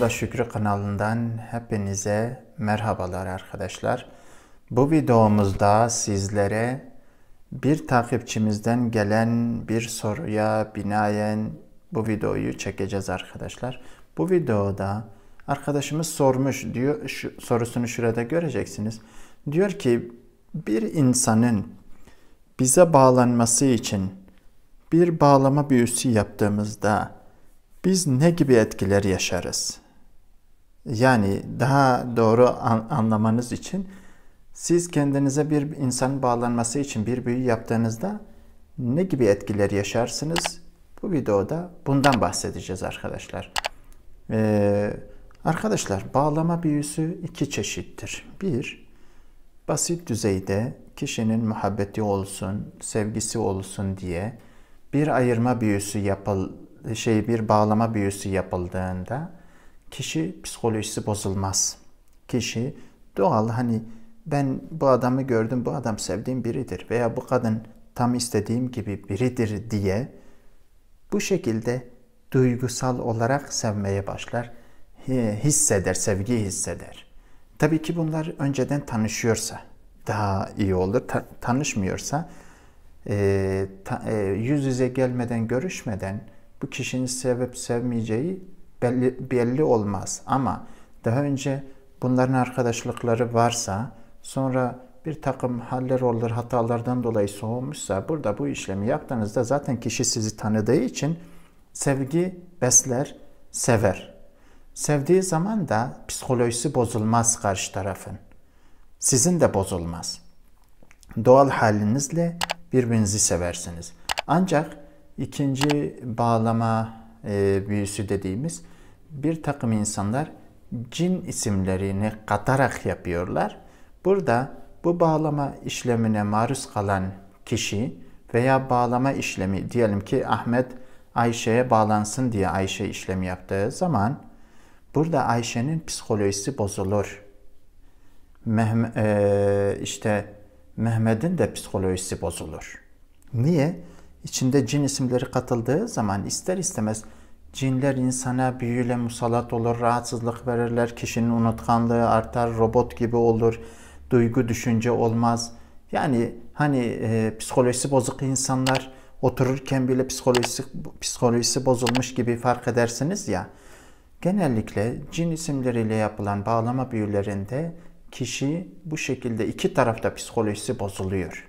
Yolda Şükrü kanalından hepinize merhabalar arkadaşlar. Bu videomuzda sizlere bir takipçimizden gelen bir soruya binaen bu videoyu çekeceğiz arkadaşlar. Bu videoda arkadaşımız sormuş diyor şu, sorusunu şurada göreceksiniz. Diyor ki bir insanın bize bağlanması için bir bağlama büyüsü yaptığımızda biz ne gibi etkiler yaşarız? Yani daha doğru anlamanız için siz kendinize bir insan bağlanması için bir büyü yaptığınızda ne gibi etkiler yaşarsınız? Bu videoda bundan bahsedeceğiz arkadaşlar. Ee, arkadaşlar bağlama büyüsü iki çeşittir. Bir, basit düzeyde kişinin muhabbeti olsun, sevgisi olsun diye bir ayırma büyüsü yapıl şey bir bağlama büyüsü yapıldığında kişi psikolojisi bozulmaz. Kişi doğal hani ben bu adamı gördüm, bu adam sevdiğim biridir veya bu kadın tam istediğim gibi biridir diye bu şekilde duygusal olarak sevmeye başlar. Hisseder, sevgi hisseder. Tabii ki bunlar önceden tanışıyorsa daha iyi olur. Ta- tanışmıyorsa e, ta- e, yüz yüze gelmeden, görüşmeden bu kişinin sevip sevmeyeceği belli, belli olmaz. Ama daha önce bunların arkadaşlıkları varsa sonra bir takım haller olur hatalardan dolayı soğumuşsa burada bu işlemi yaptığınızda zaten kişi sizi tanıdığı için sevgi besler, sever. Sevdiği zaman da psikolojisi bozulmaz karşı tarafın. Sizin de bozulmaz. Doğal halinizle birbirinizi seversiniz. Ancak ikinci bağlama e, büyüsü dediğimiz bir takım insanlar cin isimlerini katarak yapıyorlar. Burada bu bağlama işlemine maruz kalan kişi veya bağlama işlemi diyelim ki Ahmet Ayşe'ye bağlansın diye Ayşe işlemi yaptığı zaman burada Ayşe'nin psikolojisi bozulur. Mehme, e, işte Mehmet'in de psikolojisi bozulur. Niye? İçinde cin isimleri katıldığı zaman ister istemez Cinler insana büyüyle musallat olur, rahatsızlık verirler, kişinin unutkanlığı artar, robot gibi olur, duygu düşünce olmaz. Yani hani e, psikolojisi bozuk insanlar otururken bile psikolojisi, psikolojisi bozulmuş gibi fark edersiniz ya. Genellikle cin isimleriyle yapılan bağlama büyülerinde kişi bu şekilde iki tarafta psikolojisi bozuluyor.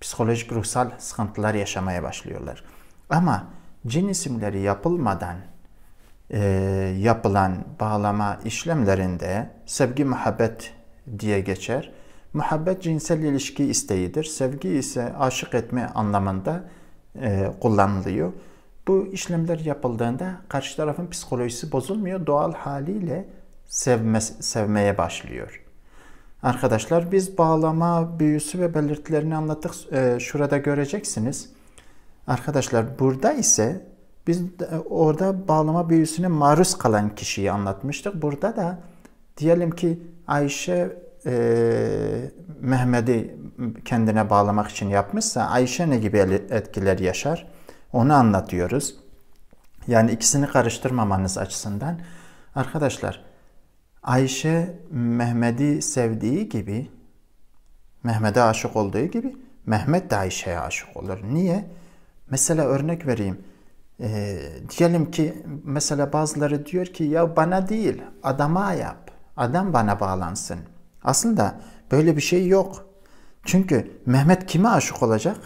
Psikolojik ruhsal sıkıntılar yaşamaya başlıyorlar. Ama cin isimleri yapılmadan e, yapılan bağlama işlemlerinde sevgi muhabbet diye geçer. Muhabbet cinsel ilişki isteğidir. Sevgi ise aşık etme anlamında e, kullanılıyor. Bu işlemler yapıldığında karşı tarafın psikolojisi bozulmuyor. Doğal haliyle sevme, sevmeye başlıyor. Arkadaşlar biz bağlama büyüsü ve belirtilerini anlattık. E, şurada göreceksiniz. Arkadaşlar burada ise biz e, orada bağlama büyüsüne maruz kalan kişiyi anlatmıştık. Burada da diyelim ki Ayşe e, Mehmet'i kendine bağlamak için yapmışsa Ayşe ne gibi etkiler yaşar? Onu anlatıyoruz. Yani ikisini karıştırmamanız açısından. Arkadaşlar Ayşe Mehmet'i sevdiği gibi Mehmet'e aşık olduğu gibi Mehmet de Ayşe'ye aşık olur. Niye? Mesela örnek vereyim. E, diyelim ki mesela bazıları diyor ki ya bana değil adama yap. Adam bana bağlansın. Aslında böyle bir şey yok. Çünkü Mehmet kime aşık olacak?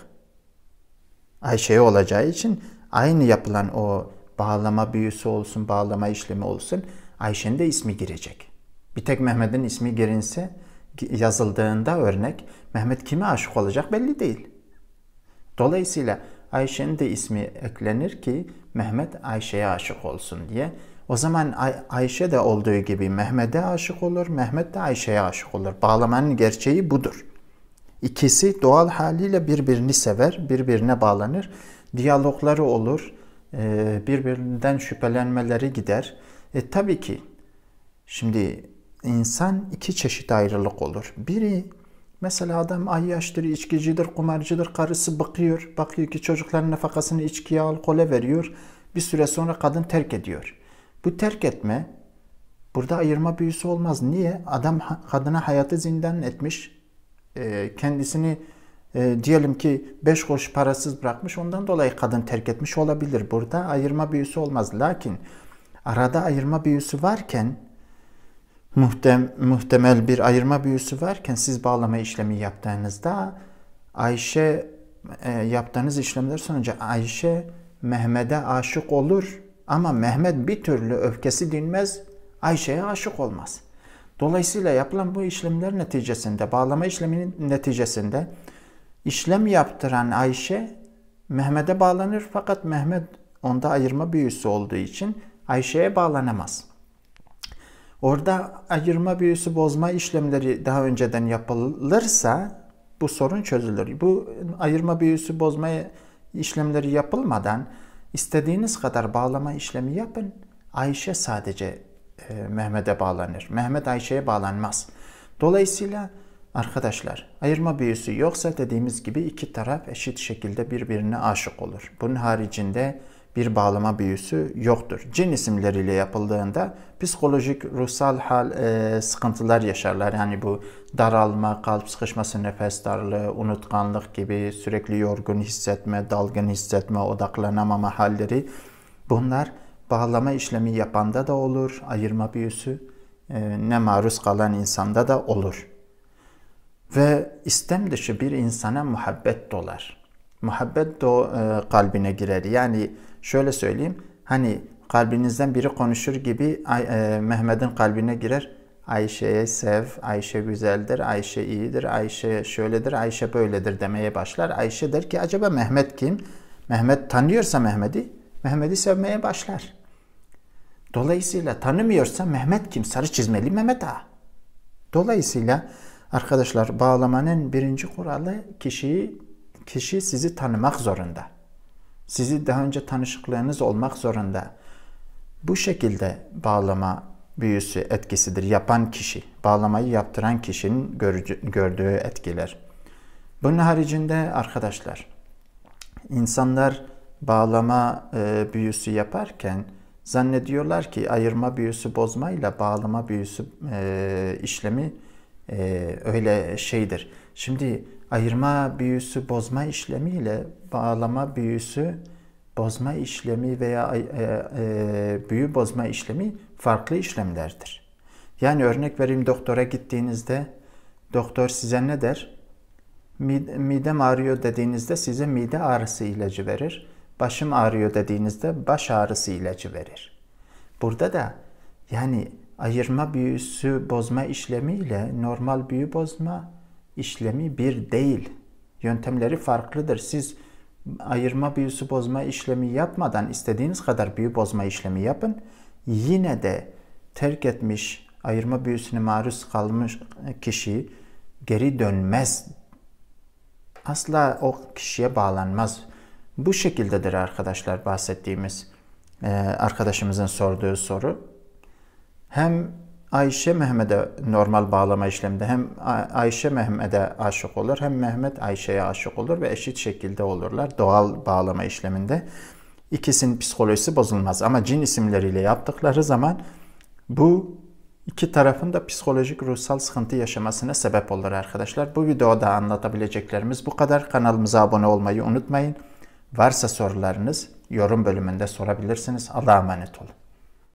Ayşe'ye olacağı için aynı yapılan o bağlama büyüsü olsun, bağlama işlemi olsun Ayşe'nin de ismi girecek. Bir tek Mehmet'in ismi girinse yazıldığında örnek Mehmet kime aşık olacak belli değil. Dolayısıyla Ayşe'nin de ismi eklenir ki Mehmet Ayşe'ye aşık olsun diye. O zaman Ay- Ayşe de olduğu gibi Mehmet'e aşık olur, Mehmet de Ayşe'ye aşık olur. Bağlamanın gerçeği budur. İkisi doğal haliyle birbirini sever, birbirine bağlanır. Diyalogları olur, e, birbirinden şüphelenmeleri gider. E tabii ki şimdi insan iki çeşit ayrılık olur. Biri Mesela adam ayyaştır, içkicidir, kumarcıdır, karısı bakıyor. Bakıyor ki çocukların nafakasını içkiye, alkole veriyor. Bir süre sonra kadın terk ediyor. Bu terk etme, burada ayırma büyüsü olmaz. Niye? Adam kadına hayatı zindan etmiş. Ee, kendisini e, diyelim ki beş kuruş parasız bırakmış ondan dolayı kadın terk etmiş olabilir. Burada ayırma büyüsü olmaz. Lakin arada ayırma büyüsü varken muhtem, muhtemel bir ayırma büyüsü varken siz bağlama işlemi yaptığınızda Ayşe e, yaptığınız işlemler sonucu Ayşe Mehmet'e aşık olur ama Mehmet bir türlü öfkesi dinmez Ayşe'ye aşık olmaz. Dolayısıyla yapılan bu işlemler neticesinde bağlama işleminin neticesinde işlem yaptıran Ayşe Mehmet'e bağlanır fakat Mehmet onda ayırma büyüsü olduğu için Ayşe'ye bağlanamaz. Orada ayırma büyüsü bozma işlemleri daha önceden yapılırsa bu sorun çözülür. Bu ayırma büyüsü bozma işlemleri yapılmadan istediğiniz kadar bağlama işlemi yapın. Ayşe sadece e, Mehmet'e bağlanır. Mehmet Ayşe'ye bağlanmaz. Dolayısıyla arkadaşlar ayırma büyüsü yoksa dediğimiz gibi iki taraf eşit şekilde birbirine aşık olur. Bunun haricinde bir bağlama büyüsü yoktur. Cin isimleriyle yapıldığında psikolojik, ruhsal hal e, sıkıntılar yaşarlar. Yani bu daralma, kalp sıkışması, nefes darlığı, unutkanlık gibi sürekli yorgun hissetme, dalgın hissetme, odaklanamama halleri. Bunlar bağlama işlemi yapanda da olur, ayırma büyüsü e, ne maruz kalan insanda da olur. Ve istem dışı bir insana muhabbet dolar. Muhabbet de o e, kalbine girer. Yani şöyle söyleyeyim. Hani kalbinizden biri konuşur gibi e, Mehmet'in kalbine girer. Ayşe'ye sev, Ayşe güzeldir, Ayşe iyidir, Ayşe şöyledir, Ayşe böyledir demeye başlar. Ayşe der ki acaba Mehmet kim? Mehmet tanıyorsa Mehmet'i, Mehmet'i sevmeye başlar. Dolayısıyla tanımıyorsa Mehmet kim? Sarı çizmeli Mehmet Ağa. Dolayısıyla arkadaşlar bağlamanın birinci kuralı kişiyi Kişi sizi tanımak zorunda. Sizi daha önce tanışıklığınız olmak zorunda. Bu şekilde bağlama büyüsü etkisidir. Yapan kişi, bağlamayı yaptıran kişinin gördüğü etkiler. Bunun haricinde arkadaşlar, insanlar bağlama e, büyüsü yaparken zannediyorlar ki ayırma büyüsü bozmayla bağlama büyüsü e, işlemi e, öyle şeydir. Şimdi ayırma büyüsü bozma işlemiyle bağlama büyüsü bozma işlemi veya e, e, büyü bozma işlemi farklı işlemlerdir. Yani örnek vereyim doktora gittiğinizde doktor size ne der? Midem ağrıyor dediğinizde size mide ağrısı ilacı verir. Başım ağrıyor dediğinizde baş ağrısı ilacı verir. Burada da yani ayırma büyüsü bozma işlemi ile normal büyü bozma işlemi bir değil. Yöntemleri farklıdır. Siz ayırma büyüsü bozma işlemi yapmadan istediğiniz kadar büyü bozma işlemi yapın. Yine de terk etmiş ayırma büyüsüne maruz kalmış kişi geri dönmez. Asla o kişiye bağlanmaz. Bu şekildedir arkadaşlar bahsettiğimiz arkadaşımızın sorduğu soru hem Ayşe Mehmet'e normal bağlama işleminde hem Ayşe Mehmet'e aşık olur hem Mehmet Ayşe'ye aşık olur ve eşit şekilde olurlar doğal bağlama işleminde. İkisinin psikolojisi bozulmaz ama cin isimleriyle yaptıkları zaman bu iki tarafın da psikolojik ruhsal sıkıntı yaşamasına sebep olur arkadaşlar. Bu videoda anlatabileceklerimiz bu kadar. Kanalımıza abone olmayı unutmayın. Varsa sorularınız yorum bölümünde sorabilirsiniz. Allah'a emanet olun.